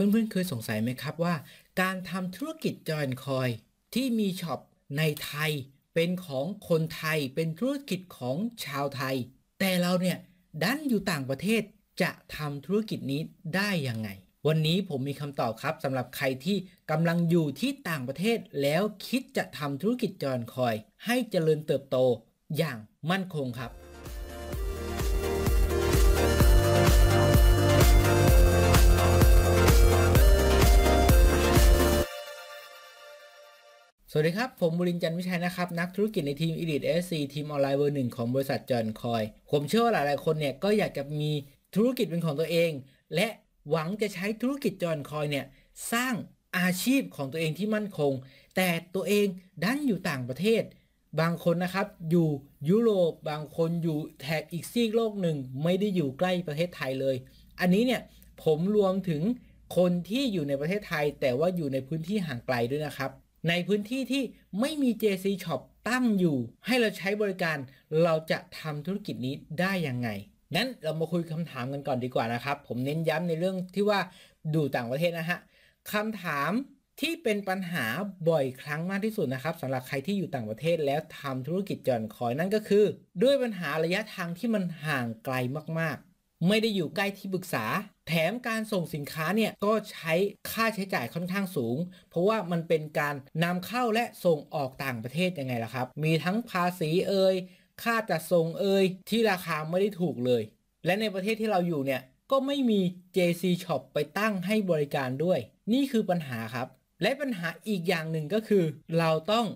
เพื่อนๆเคยสงสัยไหมครับว่าการทำธุรกิจจอยคอย ที่มีช็อปในไทย เป็นของคนไทยเป็นธุรกิจของชาวไทย แต่เราเนี่ยดันอยู่ต่างประเทศจะทำธุรกิจนี้ได้ยังไง วันนี้ผมมีคำตอบครับสำหรับใครที่กำลังอยู่ที่ต่างประเทศ แล้วคิดจะทำธุรกิจจอนคอย ให้เจริญเติบโตอย่างมั่นคงครับสวัสดีครับ ผมบุรินจันวิชัยนะครับ นักธุรกิจในทีม Elite SC ทีมออนไลน์เบอร์หนึ่งของบริษัทจอนคอยผมเชื่อว่าหลายๆคนเนี่ยก็อยากจะมีธุรกิจเป็นของตัวเอง และหวังจะใช้ธุรกิจจอนคอยเนี่ยสร้างอาชีพของตัวเองที่มั่นคง แต่ตัวเองดันอยู่ต่างประเทศ บางคนนะครับอยู่ยุโรป บางคนอยู่แถบอีกซีกโลกหนึ่ง ไม่ได้อยู่ใกล้ประเทศไทยเลย อันนี้เนี่ยผมรวมถึงคนที่อยู่ในประเทศไทย แต่ว่าอยู่ในพื้นที่ห่างไกลด้วยนะครับในพื้นที่ที่ไม่มี JC Shop ตั้งอยู่ ให้เราใช้บริการ เราจะทำธุรกิจนี้ได้ยังไงนั้นเรามาคุยคำถามกันก่อนดีกว่านะครับ ผมเน้นย้ำในเรื่องที่ว่าดูต่างประเทศ นะฮะคำถามที่เป็นปัญหาบ่อยครั้งมากที่สุดนะครับสำหรับใครที่อยู่ต่างประเทศ แล้วทำธุรกิจจอนคอยนั่นก็คือ ด้วยปัญหาระยะทางที่มันห่างไกลมากไม่ได้อยู่ใกล้ที่ปรึกษา แถมการส่งสินค้า เนี่ย ก็ใช้ค่าใช้จ่ายค่อนข้างสูง เพราะว่ามันเป็นการนำเข้าและส่งออกต่างประเทศยังไงล่ะครับมีทั้งภาษีเอ่ยค่าจัดส่งเอ่ยที่ราคาไม่ได้ถูกเลย และในประเทศที่เราอยู่เนี่ยก็ไม่มี JC Shop ไปตั้งให้บริการด้วย นี่คือปัญหาครับ และปัญหาอีกอย่างหนึ่งก็คือ เราต้อง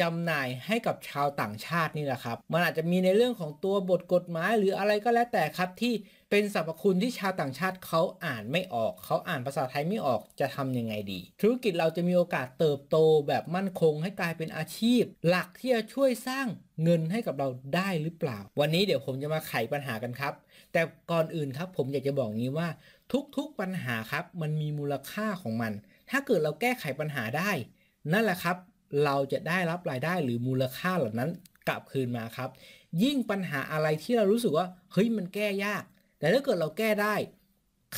จำหน่ายให้กับชาวต่างชาตินี่แหละครับ มันอาจจะมีในเรื่องของตัวบทกฎหมายหรืออะไรก็แล้วแต่ครับที่เป็นสรรพคุณที่ชาวต่างชาติเขาอ่านไม่ออก เขาอ่านภาษาไทยไม่ออก จะทํำยังไงดี ธุรกิจเราจะมีโอกาสเติบโตแบบมั่นคง ให้กลายเป็นอาชีพ หลักที่จะช่วยสร้างเงินให้กับเราได้หรือเปล่า วันนี้เดี๋ยวผมจะมาไขปัญหากันครับ แต่ก่อนอื่นครับผมอยากจะบอกงี้ว่าทุกๆปัญหาครับ มันมีมูลค่าของมัน ถ้าเกิดเราแก้ไขปัญหาได้ นั่นแหละครับ เราจะได้รับรายได้หรือมูลค่าเหล่านั้นกลับคืนมาครับ ยิ่งปัญหาอะไรที่เรารู้สึกว่าเฮ้ยมันแก้ยากแต่ถ้าเกิดเราแก้ได้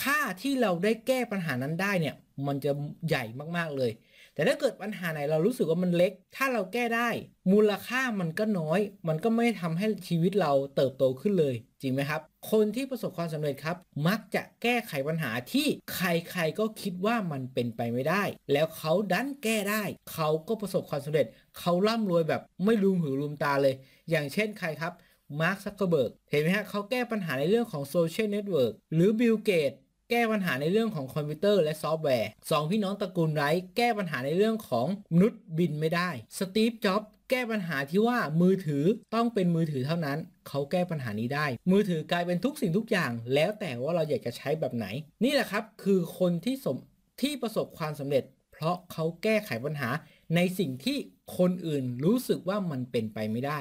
ค่าที่เราได้แก้ปัญหานั้นได้เนี่ย มันจะใหญ่มากๆเลย แต่ถ้าเกิดปัญหาไหนเรารู้สึกว่ามันเล็ก ถ้าเราแก้ได้ มูลค่ามันก็น้อย มันก็ไม่ทำให้ชีวิตเราเติบโตขึ้นเลย จริงไหมครับ คนที่ประสบความสำเร็จครับ มักจะแก้ไขปัญหาที่ใครๆก็คิดว่ามันเป็นไปไม่ได้ แล้วเขาดันแก้ได้เขาก็ประสบความสำเร็จเขาร่ำรวยแบบไม่ลืมหูลืมตาเลย อย่างเช่น ใครครับมาร์คซักเคอร์เบิร์กเห็นไหมฮะเขาแก้ปัญหาในเรื่องของโซเชียลเน็ตเวิร์กหรือบิลเกตแก้ปัญหาในเรื่องของคอมพิวเตอร์และซอฟต์แวร์สองพี่น้องตระกูลไรท์แก้ปัญหาในเรื่องของมนุษย์บินไม่ได้สตีฟจ็อบแก้ปัญหาที่ว่ามือถือต้องเป็นมือถือเท่านั้น เขาแก้ปัญหานี้ได้ มือถือกลายเป็นทุกสิ่งทุกอย่าง แล้วแต่ว่าเราอยากจะใช้แบบไหน นี่แหละครับ คือคนที่สมที่ประสบความสำเร็จ เพราะเขาแก้ไขปัญหาในสิ่งที่คนอื่นรู้สึกว่ามันเป็นไปไม่ได้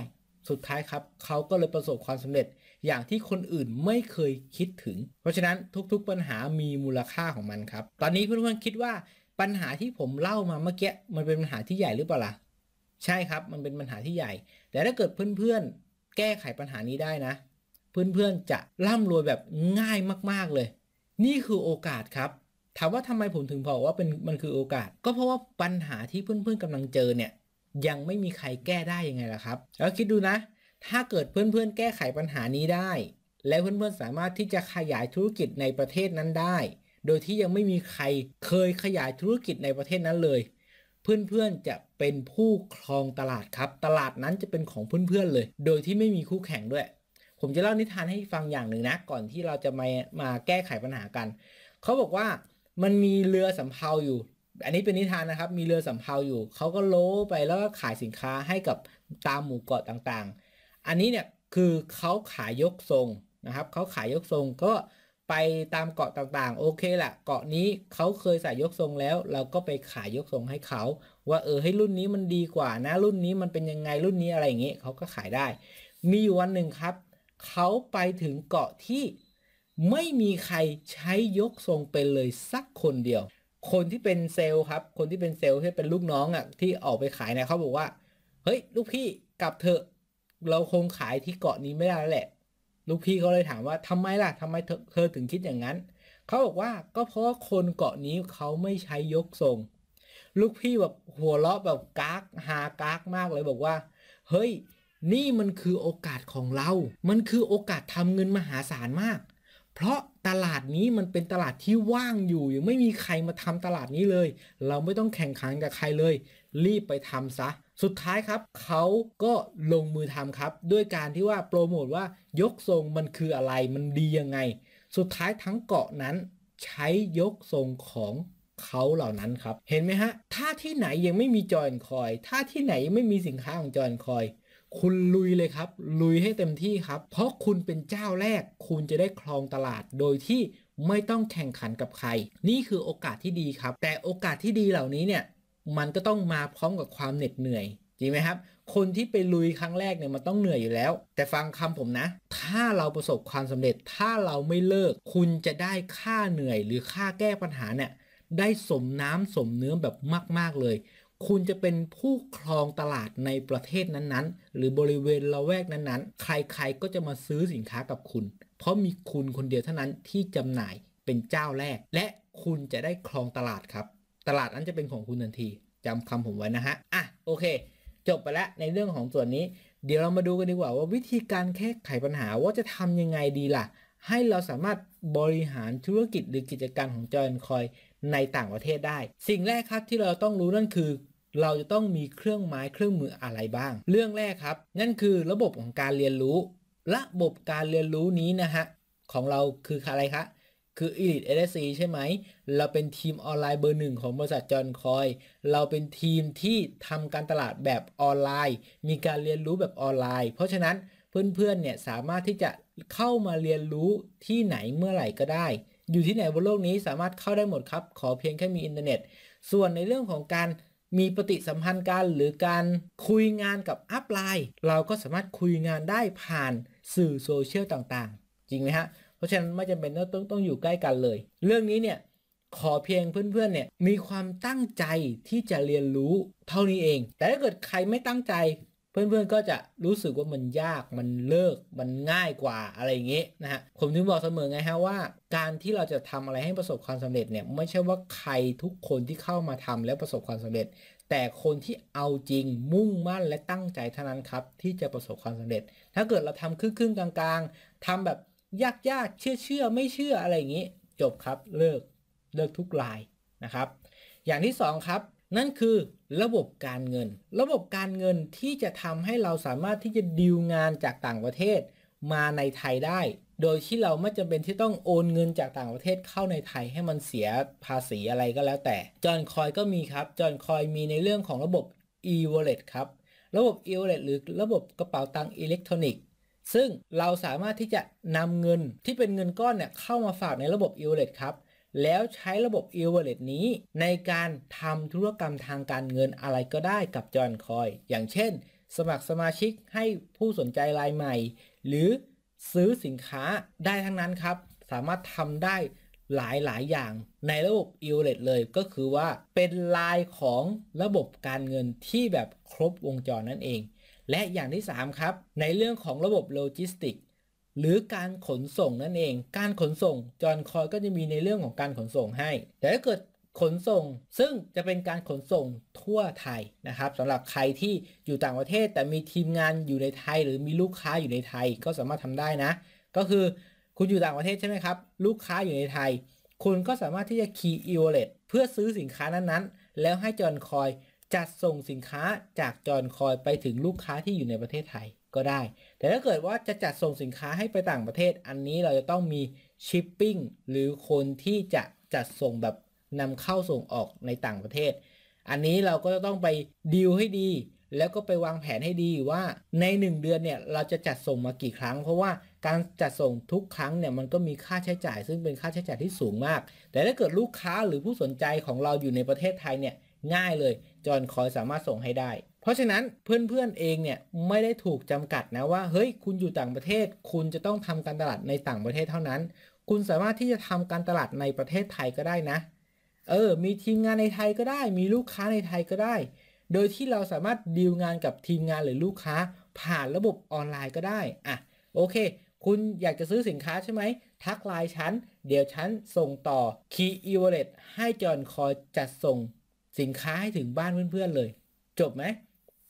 สุดท้ายครับเขาก็เลยประสบความสำเร็จอย่างที่คนอื่นไม่เคยคิดถึง เพราะฉะนั้นทุกๆ ปัญหามีมูลค่าของมันครับตอนนี้เพื่อนๆคิดว่าปัญหาที่ผมเล่ามาเมื่อกี้มันเป็นปัญหาที่ใหญ่หรือเปล่าล่ะใช่ครับมันเป็นปัญหาที่ใหญ่ แต่ถ้าเกิดเพื่อนๆ แก้ไขปัญหานี้ได้นะ เพื่อนๆจะร่ำรวยแบบง่ายมากๆเลย นี่คือโอกาสครับ ถามว่าทำไมผมถึงบอกว่าเป็นมันคือโอกาสก็เพราะว่าปัญหาที่เพื่อนๆ กำลังเจอเนี่ยยังไม่มีใครแก้ได้ยังไงล่ะครับ แล้วคิดดูนะ ถ้าเกิดเพื่อนๆแก้ไขปัญหานี้ได้ และเพื่อนๆสามารถที่จะขยายธุรกิจในประเทศนั้นได้ โดยที่ยังไม่มีใครเคยขยายธุรกิจในประเทศนั้นเลย เพื่อนๆจะเป็นผู้ครองตลาดครับตลาดนั้นจะเป็นของเพื่อนๆเลย โดยที่ไม่มีคู่แข่งด้วย ผมจะเล่านิทานให้ฟังอย่างหนึ่งนะ ก่อนที่เราจะมามาแก้ไขปัญหากันเขาบอกว่ามันมีเรือสำเภาอยู่อันนี้เป็นนิทานนะครับ มีเรือสำเภาอยู่ เขาก็โล้ไปแล้วก็ขายสินค้าให้กับตามหมู่เกาะต่างๆ อันนี้เนี่ยคือเขาขายยกทรงนะครับ เขาขายยกทรงก็ไปตามเกาะต่างๆ โอเคแหละเกาะนี้เขาเคยใส่ยกทรงแล้ว เราก็ไปขายยกทรงให้เขาว่าเออให้รุ่นนี้มันดีกว่า นะรุ่นนี้มันเป็นยังไงรุ่นนี้อะไรอย่างเงี้ยเขาก็ขายได้ มีอยู่วันหนึ่งครับ เขาไปถึงเกาะที่ไม่มีใครใช้ยกทรงเป็นเลยสักคนเดียวคนที่เป็นเซลล์ครับ คนที่เป็นเซลล์ที่เป็นลูกน้องอ่ะ ที่ออกไปขายเนี่ยเขาบอกว่าเฮ้ย ลูกพี่กลับเถอะ เราคงขายที่เกาะนี้ไม่ได้แล้วแหละ ลูกพี่เขาเลยถามว่าทำไมล่ะทำไมเธอถึงคิดอย่างนั้นเขาบอกว่าก็เพราะคนเกาะนี้เขาไม่ใช้ยกทรงลูกพี่แบบหัวเราะแบบกากหากากมากเลยบอกว่าเฮ้ย นี่มันคือโอกาสของเรา มันคือโอกาสทำเงินมหาศาลมากเพราะตลาดนี้มันเป็นตลาดที่ว่างอยู่ ยังไม่มีใครมาทำตลาดนี้เลย เราไม่ต้องแข่งขันกับใครเลย รีบไปทำซะ สุดท้ายครับ เขาก็ลงมือทำครับ ด้วยการที่ว่าโปรโมทว่ายกทรงมันคืออะไร มันดียังไง สุดท้ายทั้งเกาะนั้น ใช้ยกทรงของเขาเหล่านั้นครับ เห็นไหมฮะ ถ้าที่ไหนยังไม่มีจอยคอย ถ้าที่ไหนไม่มีสินค้าของจอยคอยคุณลุยเลยครับ ลุยให้เต็มที่ครับ เพราะคุณเป็นเจ้าแรก คุณจะได้ครองตลาด โดยที่ไม่ต้องแข่งขันกับใคร นี่คือโอกาสที่ดีครับ แต่โอกาสที่ดีเหล่านี้เนี่ยมันก็ต้องมาพร้อมกับความเหน็ดเหนื่อยจริงไหมครับ คนที่ไปลุยครั้งแรกเนี่ยมันต้องเหนื่อยอยู่แล้ว แต่ฟังคำผมนะ ถ้าเราประสบความสำเร็จถ้าเราไม่เลิก คุณจะได้ค่าเหนื่อย หรือค่าแก้ปัญหาเนี่ยได้สมน้ำสมเนื้อแบบมาก ๆเลยคุณจะเป็นผู้ครองตลาดในประเทศนั้นๆ หรือบริเวณละแวกนั้นๆ ใครๆ ก็จะมาซื้อสินค้ากับคุณ เพราะมีคุณคนเดียวเท่านั้นที่จำหน่ายเป็นเจ้าแรก และคุณจะได้ครองตลาดครับ ตลาดนั้นจะเป็นของคุณทันทีจำคำผมไว้นะฮะอ่ะโอเค จบไปแล้วในเรื่องของส่วนนี้ เดี๋ยวเรามาดูกันดีกว่าว่าวิธีการแก้ไขปัญหาว่าจะทำยังไงดีล่ะให้เราสามารถบริหารธุรกิจหรือกิจการของจอยคอยในต่างประเทศได้ สิ่งแรกครับที่เราต้องรู้นั่นคือเราจะต้องมีเครื่องไม้เครื่องมืออะไรบ้าง เรื่องแรกครับ นั่นคือระบบของการเรียนรู้ ระบบการเรียนรู้นี้นะฮะของเราคืออะไรคะคือ Elite LSC ใช่ไหม เราเป็นทีมออนไลน์เบอร์หนึ่งของบริษัทจอนคอย เราเป็นทีมที่ทำการตลาดแบบออนไลน์ มีการเรียนรู้แบบออนไลน์ เพราะฉะนั้นเพื่อนๆเนี่ยสามารถที่จะเข้ามาเรียนรู้ที่ไหนเมื่อไหร่ก็ได้ อยู่ที่ไหนบนโลกนี้สามารถเข้าได้หมดครับ ขอเพียงแค่มีอินเทอร์เน็ต ส่วนในเรื่องของการมีปฏิสัมพันธ์กันหรือการคุยงานกับอัพไลน์เราก็สามารถคุยงานได้ผ่านสื่อโซเชียลต่างๆ จริงไหมฮะ เพราะฉะนั้นไม่จำเป็นต้องต้องอยู่ใกล้กันเลย เรื่องนี้เนี่ย ขอเพียงเพื่อนๆเนี่ยมีความตั้งใจที่จะเรียนรู้เท่านี้เอง แต่ถ้าเกิดใครไม่ตั้งใจเพื่อนๆ ก็จะรู้สึกว่ามันยาก มันเลิก มันง่ายกว่าอะไรอย่างเงี้ยนะฮะ ผมถึงบอกเสมอไงฮะว่า การที่เราจะทำอะไรให้ประสบความสำเร็จเนี่ยไม่ใช่ว่าใครทุกคนที่เข้ามาทำแล้วประสบความสำเร็จ แต่คนที่เอาจริงมุ่งมั่นและตั้งใจเท่านั้นครับที่จะประสบความสำเร็จ ถ้าเกิดเราทำครึ่งๆกลาง ๆ ทำแบบยากๆเชื่อเชื่อไม่เชื่ออะไรอย่างนี้จบครับเลิกเลิกทุกลายนะครับอย่างที่2ครับนั่นคือระบบการเงิน ระบบการเงินที่จะทำให้เราสามารถที่จะดีลงานจากต่างประเทศมาในไทยได้ โดยที่เราไม่จำเป็นที่ต้องโอนเงินจากต่างประเทศเข้าในไทยให้มันเสียภาษีอะไรก็แล้วแต่ จอนคอยก็มีครับ จอนคอยมีในเรื่องของระบบ e-wallet ครับระบบ e-wallet หรือระบบกระเป๋าตังค์อิเล็กทรอนิกซึ่งเราสามารถที่จะนำเงินที่เป็นเงินก้อนเนี่ยเข้ามาฝากในระบบ e-wallet ครับแล้วใช้ระบบ e v a l e t นี้ในการทำธุรกรรมทางการเงินอะไรก็ได้กับจอนคอย อย่างเช่นสมัครสมาชิกให้ผู้สนใจรายใหม่หรือซื้อสินค้าได้ทั้งนั้นครับ สามารถทำได้หลายหลายอย่างในระบบ e v a l e t เลยก็คือว่าเป็นลายของระบบการเงินที่แบบครบวงจรนั่นเอง และอย่างที่ 3 ครับ ในเรื่องของระบบโลจิสติกหรือการขนส่งนั่นเอง การขนส่งจอนคอยก็จะมีในเรื่องของการขนส่งให้ แต่ถ้าเกิดขนส่งซึ่งจะเป็นการขนส่งทั่วไทยนะครับสำหรับใครที่อยู่ต่างประเทศแต่มีทีมงานอยู่ในไทย หรือมีลูกค้าอยู่ในไทยก็สามารถทำได้นะ ก็คือคุณอยู่ต่างประเทศใช่ไหมครับลูกค้าอยู่ในไทย คุณก็สามารถที่จะคีย์อีเวลเพื่อซื้อสินค้านั้นๆ แล้วให้จอนคอยจัดส่งสินค้าจากจอนคอยไปถึงลูกค้าที่อยู่ในประเทศไทยก็ได้แต่ถ้าเกิดว่าจะจัดส่งสินค้าให้ไปต่างประเทศ อันนี้เราจะต้องมีชิปปิ้งหรือคนที่จะจัดส่งแบบนำเข้าส่งออกในต่างประเทศ อันนี้เราก็จะต้องไปดีลให้ดีแล้วก็ไปวางแผนให้ดีว่าใน 1 เดือนเนี่ยเราจะจัดส่งมากี่ครั้ง เพราะว่าการจัดส่งทุกครั้งเนี่ยมันก็มีค่าใช้จ่าย ซึ่งเป็นค่าใช้จ่ายที่สูงมาก แต่ถ้าเกิดลูกค้าหรือผู้สนใจของเราอยู่ในประเทศไทยเนี่ยง่ายเลยจอนคอยสามารถส่งให้ได้ราะฉะนั้นเพื่อนๆเองเนี่ยไม่ได้ถูกจำกัดนะว่า เฮ้ยคุณอยู่ต่างประเทศ คุณจะต้องทำการตลาดในต่างประเทศเท่านั้น คุณสามารถที่จะทำการตลาดในประเทศไทยก็ได้นะ เออมีทีมงานในไทยก็ได้ มีลูกค้าในไทยก็ได้ โดยที่เราสามารถดีลงานกับทีมงานหรือลูกค้าผ่านระบบออนไลน์ก็ได้อ่ะโอเค คุณอยากจะซื้อสินค้าใช่ไหมทักไลน์ฉันเดี๋ยวฉันส่งต่อ Key e w a l l e t ให้จอนคอยจัดส่งสินค้าให้ถึงบ้านเพื่อนๆเลย จบไหม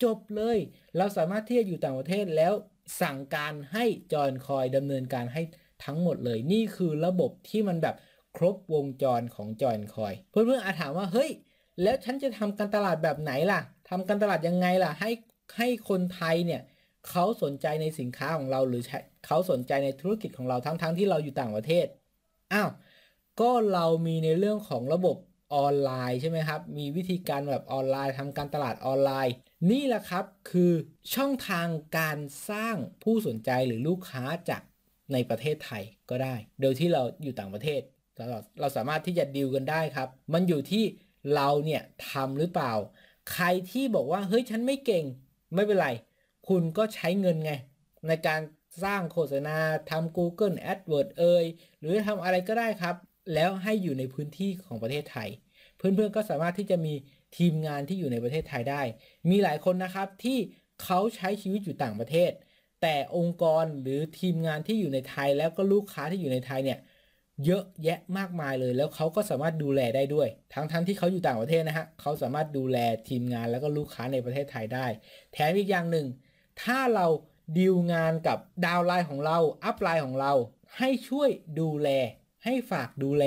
จบเลย เราสามารถที่จะอยู่ต่างประเทศแล้วสั่งการให้จอยคอยดำเนินการให้ทั้งหมดเลย นี่คือระบบที่มันแบบครบวงจรของจอยคอย เพื่อนเพื่อนอาจถามว่า เฮ้ย แล้วฉันจะทำการตลาดแบบไหนล่ะ ทำการตลาดยังไงล่ะให้ให้คนไทยเนี่ยเขาสนใจในสินค้าของเราหรือเขาสนใจในธุรกิจของเราทั้งทั้งที่เราอยู่ต่างประเทศ อ้าว ก็เรามีในเรื่องของระบบออนไลน์ใช่ไหมครับ มีวิธีการแบบออนไลน์ทำการตลาดออนไลน์นี่แหละครับคือช่องทางการสร้างผู้สนใจหรือลูกค้าจากในประเทศไทยก็ได้ โดยที่เราอยู่ต่างประเทศเราเราสามารถที่จะดิวกันได้ครับ มันอยู่ที่เราเนี่ยทำหรือเปล่า ใครที่บอกว่าเฮ้ยฉันไม่เก่งไม่เป็นไรคุณก็ใช้เงินไงในการสร้างโฆษณาทำ Google AdWords เอ่ยหรือทำอะไรก็ได้ครับแล้วให้อยู่ในพื้นที่ของประเทศไทยเพื่อนๆก็สามารถที่จะมีทีมงานที่อยู่ในประเทศไทยได้ มีหลายคนนะครับที่เขาใช้ชีวิตอยู่ต่างประเทศ แต่องค์กรหรือทีมงานที่อยู่ในไทยแล้วก็ลูกค้าที่อยู่ในไทยเนี่ยเยอะแยะมากมายเลย แล้วเขาก็สามารถดูแลได้ด้วย ทั้งๆทที่เขาอยู่ต่างประเทศนะฮะเขาสามารถดูแลทีมงานแล้วก็ลูกค้าในประเทศไทยได้ แถมอีกอย่างหนึ่งถ้าเราดีลงานกับ ดาวไลน์ของเราอัพไลน์ของเรา ให้ช่วยดูแลให้ฝากดูแล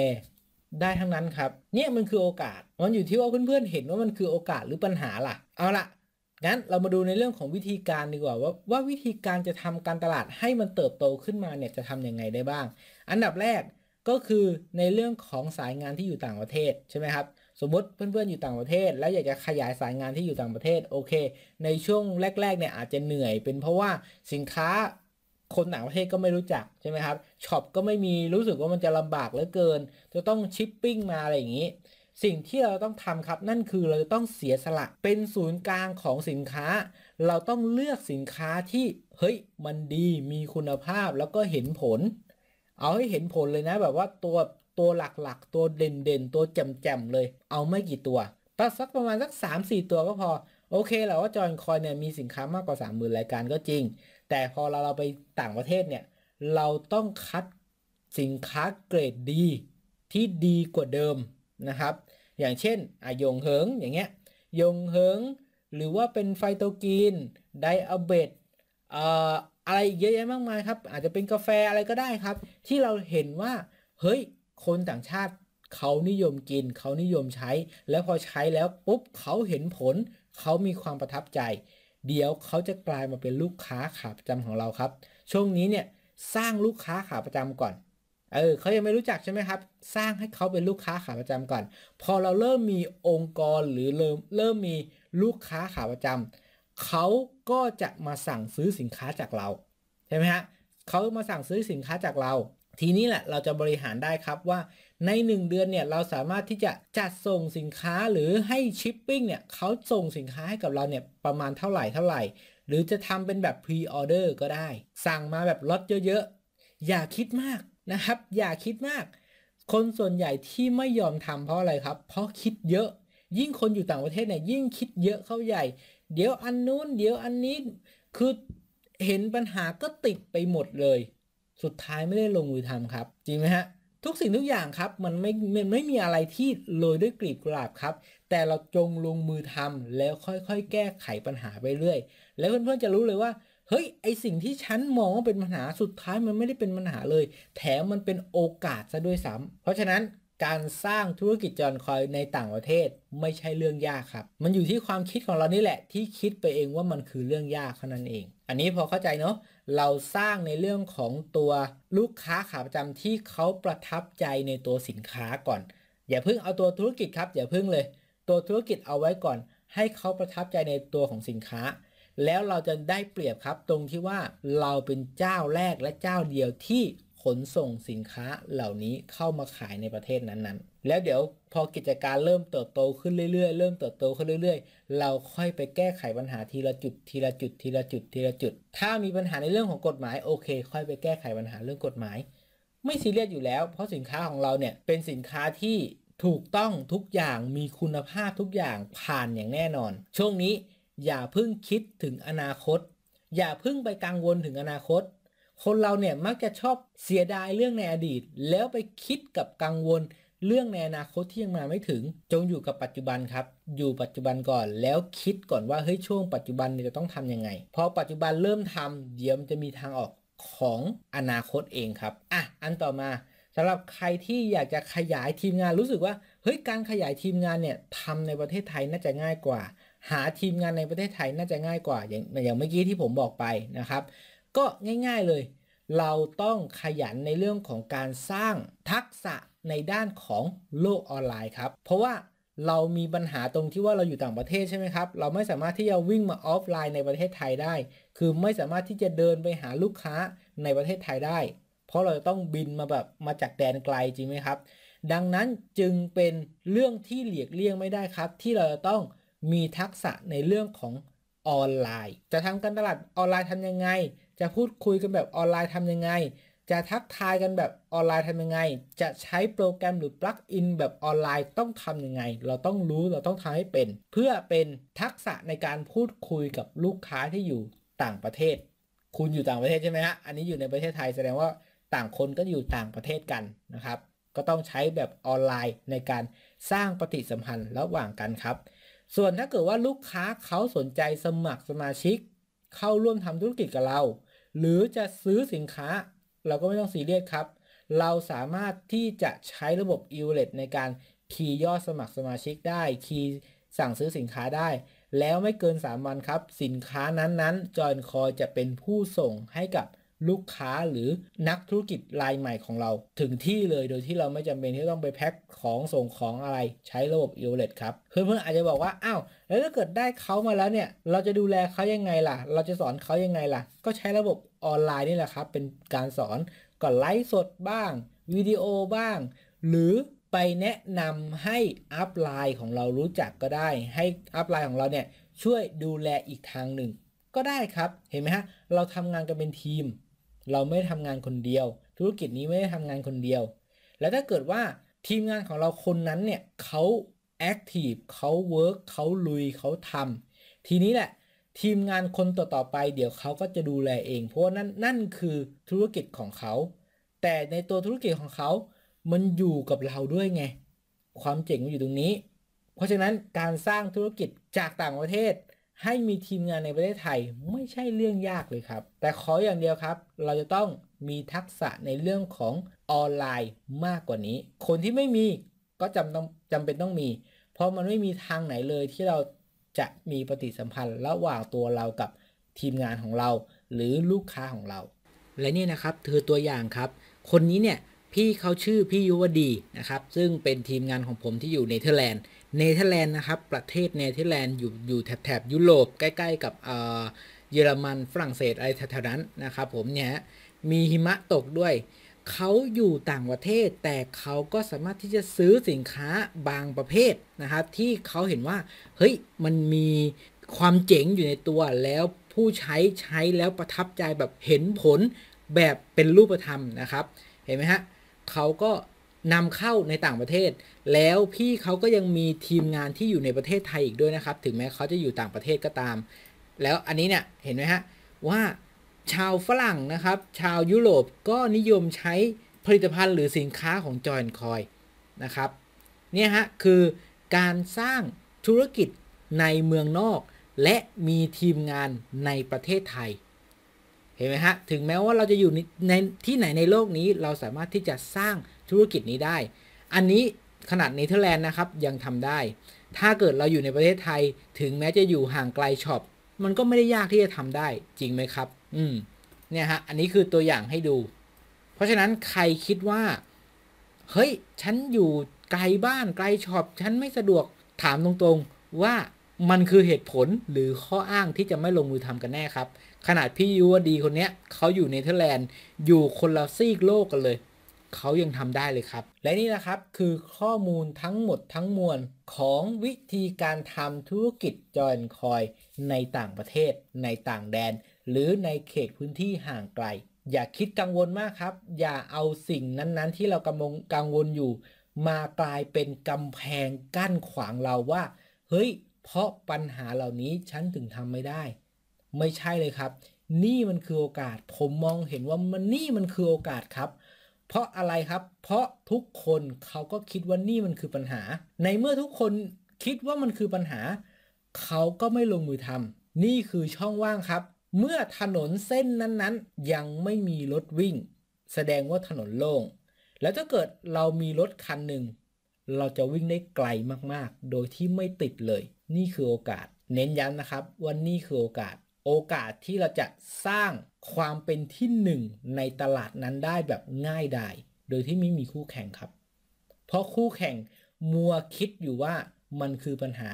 ได้ทั้งนั้นครับ เนี่ยมันคือโอกาส มันอยู่ที่ว่าเพื่อนๆเห็นว่ามันคือโอกาสหรือปัญหาล่ะ เอาละงั้นเรามาดูในเรื่องของวิธีการดีกว่าว่าว่าวิธีการจะทำการตลาดให้มันเติบโตขึ้นมาเนี่ย จะทํำยังไงได้บ้าง อันดับแรกก็คือในเรื่องของสายงานที่อยู่ต่างประเทศใช่ไหมครับ สมมติเพื่อนๆอยู่ต่างประเทศแล้วอยากจะขยายสายงานที่อยู่ต่างประเทศโอเค ในช่วงแรกๆเนี่ยอาจจะเหนื่อยเป็นเพราะว่าสินค้าคนต่างประเทศก็ไม่รู้จัก ใช่ไหมครับช็อปก็ไม่มีรู้สึกว่ามันจะลำบากเหลือเกิน จะต้องชิปปิ้งมาอะไรอย่างนี้ สิ่งที่เราต้องทำครับนั่นคือเราจะต้องเสียสละเป็นศูนย์กลางของสินค้า เราต้องเลือกสินค้าที่เฮ้ยมันดีมีคุณภาพแล้วก็เห็นผล เอาให้เห็นผลเลยนะแบบว่าตัวตัวหลักๆ ตัวเด่นๆ ตัวแจ่มๆเลย เอาไม่กี่ตัวตัดสักประมาณสัก3-4 ตัวก็พอโอเคแหละว่าจอนคอยเนี่ยมีสินค้ามากกว่า30,000รายการก็จริงแต่พอเราเราไปต่างประเทศเนี่ย เราต้องคัดสินค้าเกรดดี ที่ดีกว่าเดิมนะครับ อย่างเช่นอายงเหิงอย่างเงี้ยยงเหิงหรือว่าเป็นไฟโตกีนไดอะเบตอะไรเยอะแยะมากมายครับ อาจจะเป็นกาแฟอะไรก็ได้ครับ ที่เราเห็นว่า เฮ้ย คนต่างชาติเขานิยมกิน เขานิยมใช้ แล้วพอใช้แล้วปุ๊บ เขาเห็นผล เขามีความประทับใจเดี๋ยวเขาจะกลายมาเป็นลูกค้าขาประจำของเราครับ ช่วงนี้เนี่ยสร้างลูกค้าขาประจำก่อน เออเขายังไม่รู้จักใช่ไหมครับ สร้างให้เขาเป็นลูกค้าขาประจำก่อน พอเราเริ่มมีองค์กรหรือเริ่มเริ่มมีลูกค้าขาประจำเขาก็จะมาสั่งซื้อสินค้าจากเราใช่ไหมฮะเขามาสั่งซื้อสินค้าจากเรา ทีนี้แหละเราจะบริหารได้ครับว่าใน 1 เดือนเนี่ยเราสามารถที่จะจัดส่งสินค้าหรือให้ชิปปิ้งเนี่ยเขาส่งสินค้าให้กับเราเนี่ยประมาณเท่าไหร่เท่าไหร่ หรือจะทำเป็นแบบพรีออเดอร์ก็ได้สั่งมาแบบล็อตเยอะๆอย่าคิดมากนะครับ อย่าคิดมาก คนส่วนใหญ่ที่ไม่ยอมทำเพราะอะไรครับ เพราะคิดเยอะ ยิ่งคนอยู่ต่างประเทศเนี่ยยิ่งคิดเยอะเข้าใหญ่เดี๋ยวอันนู้นเดี๋ยวอันนี้คือเห็นปัญหาก็ติดไปหมดเลย สุดท้ายไม่ได้ลงมือทำครับ จริงไหมฮะทุกสิ่งทุกอย่างครับ มันไม่มันไม่มีอะไรที่โรยด้วยกลีบกุหลาบครับ แต่เราจงลงมือทำแล้วค่อยๆแก้ไขปัญหาไปเรื่อยแล้วเพื่อนๆจะรู้เลยว่า เฮ้ยไอสิ่งที่ฉันมองว่าเป็นปัญหาสุดท้ายมันไม่ได้เป็นปัญหาเลย แถมมันเป็นโอกาสซะด้วยซ้ำเพราะฉะนั้นการสร้างธุรกิจจอนคอย ในต่างประเทศไม่ใช่เรื่องยากครับ มันอยู่ที่ความคิดของเรานี่แหละ ที่คิดไปเองว่ามันคือเรื่องยากเท่านั้นเอง อันนี้พอเข้าใจ เนาะ เราสร้างในเรื่องของตัวลูกค้าขาประจำที่เขาประทับใจในตัวสินค้าก่อน อย่า เพิ่งเอาตัวธุรกิจครับ อย่าเพิ่งเลย ตัวธุรกิจเอาไว้ก่อนให้เขาประทับใจในตัวของสินค้า แล้วเราจะได้เปรียบครับตรงที่ว่าเราเป็นเจ้าแรกและเจ้าเดียวที่ขนส่งสินค้าเหล่านี้เข้ามาขายในประเทศนั้นๆ แล้ว เดี๋ยวพอกิจการเริ่ม เติบโตขึ้นเรื่อยๆ เริ่มเติบโตขึ้นเรื่อยๆ เราค่อยไปแก้ไขปัญหาทีละจุดทีละจุดทีละจุดทีละจุด ถ้ามีปัญหาในเรื่องของกฎหมายโอเคค่อยไปแก้ไขปัญหาเรื่องกฎหมาย ไม่ซีเรียสอยู่แล้ว เพราะสินค้าของเราเนี่ยเป็นสินค้าที่ถูกต้องทุกอย่างมีคุณภาพทุกอย่างผ่านอย่างแน่นอน ช่วงนี้อย่าเพิ่งคิดถึงอนาคต อย่าเพิ่งไปกังวลถึงอนาคตคนเราเนี่ยมักจะชอบเสียดายเรื่องในอดีต แล้วไปคิดกับกังวลเรื่องในอนาคตที่ยังมาไม่ถึง จงอยู่กับปัจจุบันครับ อยู่ปัจจุบันก่อน แล้วคิดก่อนว่าเฮ้ยช่วงปัจจุบันเนี่ยจะต้องทํำยังไงพอปัจจุบันเริ่มทำเดี๋ยวมันจะมีทางออกของอนาคตเองครับอ่ะอันต่อมาสำหรับใครที่อยากจะขยายทีมงานรู้สึกว่าเฮ้ยการขยายทีมงานเนี่ยทำในประเทศไทยน่าจะง่ายกว่า หาทีมงานในประเทศไทยน่าจะง่ายกว่า อย่างอย่างเมื่อกี้ที่ผมบอกไปนะครับก็ง่ายๆเลย เราต้องขยันในเรื่องของการสร้างทักษะในด้านของโลกออนไลน์ครับ เพราะว่าเรามีปัญหาตรงที่ว่าเราอยู่ต่างประเทศใช่ไหมครับ เราไม่สามารถที่จะวิ่งมาออฟไลน์ในประเทศไทยได้ คือไม่สามารถที่จะเดินไปหาลูกค้าในประเทศไทยได้ เพราะเราจะต้องบินมาแบบมาจากแดนไกลจริงไหมครับ ดังนั้นจึงเป็นเรื่องที่หลีกเลี่ยงไม่ได้ครับ ที่เราจะต้องมีทักษะในเรื่องของออนไลน์ จะทำการตลาดออนไลน์ทำยังไงจะพูดคุยกันแบบออนไลน์ทำยังไง จะทักทายกันแบบออนไลน์ทำยังไง จะใช้โปรแกรมหรือปลั๊กอินแบบออนไลน์ต้องทำยังไง เราต้องรู้เราต้องทำให้เป็น เพื่อเป็นทักษะในการพูดคุยกับลูกค้าที่อยู่ต่างประเทศ คุณอยู่ต่างประเทศใช่ไหมฮะ อันนี้อยู่ในประเทศไทยแสดงว่าต่างคนก็อยู่ต่างประเทศกันนะครับ ก็ต้องใช้แบบออนไลน์ในการสร้างปฏิสัมพันธ์ระหว่างกันครับ ส่วนถ้าเกิดว่าลูกค้าเขาสนใจสมัครสมาชิก เข้าร่วมทำธุรกิจกับเราหรือจะซื้อสินค้า เราก็ไม่ต้องซีเรียสครับ เราสามารถที่จะใช้ระบบ e w l e t ในการคีย์ยอดสมัครสมาชิกได้ คีย์สั่งซื้อสินค้าได้ แล้วไม่เกิน 3 วันครับ สินค้านั้น ๆจอยคอยจะเป็นผู้ส่งให้กับลูกค้าหรือนักธุรกิจรายใหม่ของเราถึงที่เลยโดยที่เราไม่จำเป็นที่ต้องไปแพ็คของส่งของอะไรใช้ระบบ e w a l e t ครับเพื่อนๆอาจจะบอกว่าอ้าวแล้วถ้าเกิดได้เขามาแล้วเนี่ยเราจะดูแลเขายังไงล่ะ เราจะสอนเขายังไงล่ะ ก็ใช้ระบบออนไลน์นี่แหละครับเป็นการสอนก่อนไลฟ์สดบ้างวิดีโอบ้างหรือไปแนะนำให้อัพไลน์ของเรารู้จักก็ได้ให้อัพไลน์ของเราเนี่ยช่วยดูแลอีกทางหนึ่งก็ได้ครับเห็นไหมฮะเราทำงานกันเป็นทีมเราไม่ได้ทำงานคนเดียว ธุรกิจนี้ไม่ได้ทำงานคนเดียว แล้วถ้าเกิดว่าทีมงานของเราคนนั้นเนี่ยเขาแอคทีฟเขาเวิร์กเขาลุยเขาทำทีนี้แหละทีมงานคนต่อๆไป เดี๋ยวเขาก็จะดูแลเองเพราะนั่นนั่นคือธุรกิจของเขา แต่ในตัวธุรกิจของเขามันอยู่กับเราด้วยไง ความเจ๋งอยู่ตรงนี้ เพราะฉะนั้นการสร้างธุรกิจจากต่างประเทศให้มีทีมงานในประเทศไทยไม่ใช่เรื่องยากเลยครับ แต่ขออย่างเดียวครับ เราจะต้องมีทักษะในเรื่องของออนไลน์มากกว่านี้ คนที่ไม่มีก็จำต้องจำเป็นต้องมี เพราะมันไม่มีทางไหนเลยที่เราจะมีปฏิสัมพันธ์ระหว่างตัวเรากับทีมงานของเรา หรือลูกค้าของเรา และนี่นะครับคือตัวอย่างครับ คนนี้เนี่ยพี่เขาชื่อพี่ยุวดีนะครับซึ่งเป็นทีมงานของผมที่อยู่เนเธอร์แลนด์เนเธอร์แลนด์นะครับ ประเทศเนเธอร์แลนด์อยู่ อยู่ แถบแถบยุโรป ใกล้ๆ กับเยอรมัน ฝรั่งเศสอะไร แถวนั้น นะครับ ผม เนี่ยมีหิมะตกด้วย เขาอยู่ต่างประเทศ แต่เขาก็สามารถที่จะซื้อสินค้าบางประเภทนะครับ ที่เขาเห็นว่า เฮ้ย มันมีความเจ๋งอยู่ในตัวแล้วผู้ใช้ใช้แล้วประทับใจแบบเห็นผลแบบเป็นรูปธรรมนะครับเห็นไหมฮะเขาก็นำเข้าในต่างประเทศแล้วพี่เขาก็ยังมีทีมงานที่อยู่ในประเทศไทยอีกด้วยนะครับถึงแม้เขาจะอยู่ต่างประเทศก็ตามแล้วอันนี้เนี่ยเห็นไหมฮะว่าชาวฝรั่งนะครับชาวยุโรปก็นิยมใช้ผลิตภัณฑ์ หรือสินค้าของจอยน์คอยนะครับเนี่ยฮะคือการสร้างธุรกิจในเมืองนอกและมีทีมงานในประเทศไทยเห็นไหมฮะถึงแม้ว่าเราจะอยู่ในที่ไหนในโลกนี้เราสามารถที่จะสร้างธุรกิจนี้ได้ อันนี้ขนาดเนเธอร์แลนด์นะครับยังทำได้ ถ้าเกิดเราอยู่ในประเทศไทย ถึงแม้จะอยู่ห่างไกลช็อปมันก็ไม่ได้ยากที่จะทำได้ จริงไหมครับ อืม เนี่ย ฮะ อันนี้คือตัวอย่างให้ดู เพราะฉะนั้นใครคิดว่า เฮ้ย ฉันอยู่ไกลบ้านไกลช็อปฉันไม่สะดวกถามตรงๆ ว่ามันคือเหตุผลหรือข้ออ้างที่จะไม่ลงมือทำกันแน่ครับ ขนาดพี่ยูวดีคนเนี้ยเขาอยู่เนเธอร์แลนด์ อยู่คนละซีกโลกกันเลยเขายังทำได้เลยครับ และนี่นะครับคือข้อมูลทั้งหมดทั้งมวลของวิธีการทำธุรกิจจอยคอย ในต่างประเทศในต่างแดน หรือในเขตพื้นที่ห่างไกล อย่าคิดกังวลมากครับ อย่าเอาสิ่งนั้นๆที่เรากำลังกังวลอยู่ มากลายเป็นกำแพงกั้นขวางเราว่า เฮ้ยเพราะปัญหาเหล่านี้ ฉันถึงทำไม่ได้ ไม่ใช่เลยครับ นี่มันคือโอกาส ผมมองเห็นว่ามันนี่มันคือโอกาสครับเพราะอะไรครับ เพราะทุกคนเขาก็คิดว่านี่มันคือปัญหา ในเมื่อทุกคนคิดว่ามันคือปัญหา เขาก็ไม่ลงมือทำ นี่คือช่องว่างครับ เมื่อถนนเส้นนั้นๆ ยังไม่มีรถวิ่ง แสดงว่าถนนโล่ง แล้วถ้าเกิดเรามีรถคันหนึ่ง เราจะวิ่งได้ไกลมากๆ โดยที่ไม่ติดเลย นี่คือโอกาส เน้นย้ำนะครับว่านี่คือโอกาสโอกาสที่เราจะสร้างความเป็นที่หนึ่งในตลาดนั้นได้แบบง่ายได้ โดยที่ไม่มีคู่แข่งครับ เพราะคู่แข่งมัวคิดอยู่ว่ามันคือปัญหา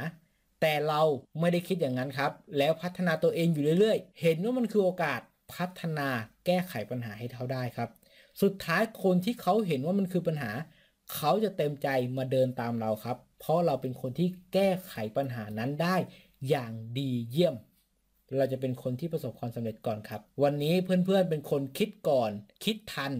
แต่เราไม่ได้คิดอย่างนั้นครับ แล้วพัฒนาตัวเองอยู่เรื่อย ๆ เห็นว่ามันคือโอกาสพัฒนาแก้ไขปัญหาให้เขาได้ครับ สุดท้ายคนที่เขาเห็นว่ามันคือปัญหา เขาจะเต็มใจมาเดินตามเราครับ เพราะเราเป็นคนที่แก้ไขปัญหานั้นได้อย่างดีเยี่ยมเราจะเป็นคนที่ประสบความสำเร็จก่อนครับ วันนี้เพื่อนๆเป็นคนคิดก่อนคิดทัน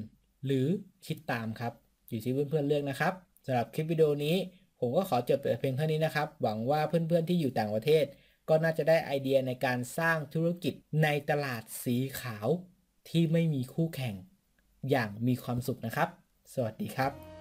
หรือคิดตามครับ อยู่ที่เพื่อนๆเลือกนะครับสำหรับคลิปวิดีโอนี้ผมก็ขอจบแต่เพียงเท่านี้นะครับ หวังว่าเพื่อนๆที่อยู่ต่างประเทศ ก็น่าจะได้ไอเดียในการสร้างธุรกิจในตลาดสีขาวที่ไม่มีคู่แข่งอย่างมีความสุขนะครับ สวัสดีครับ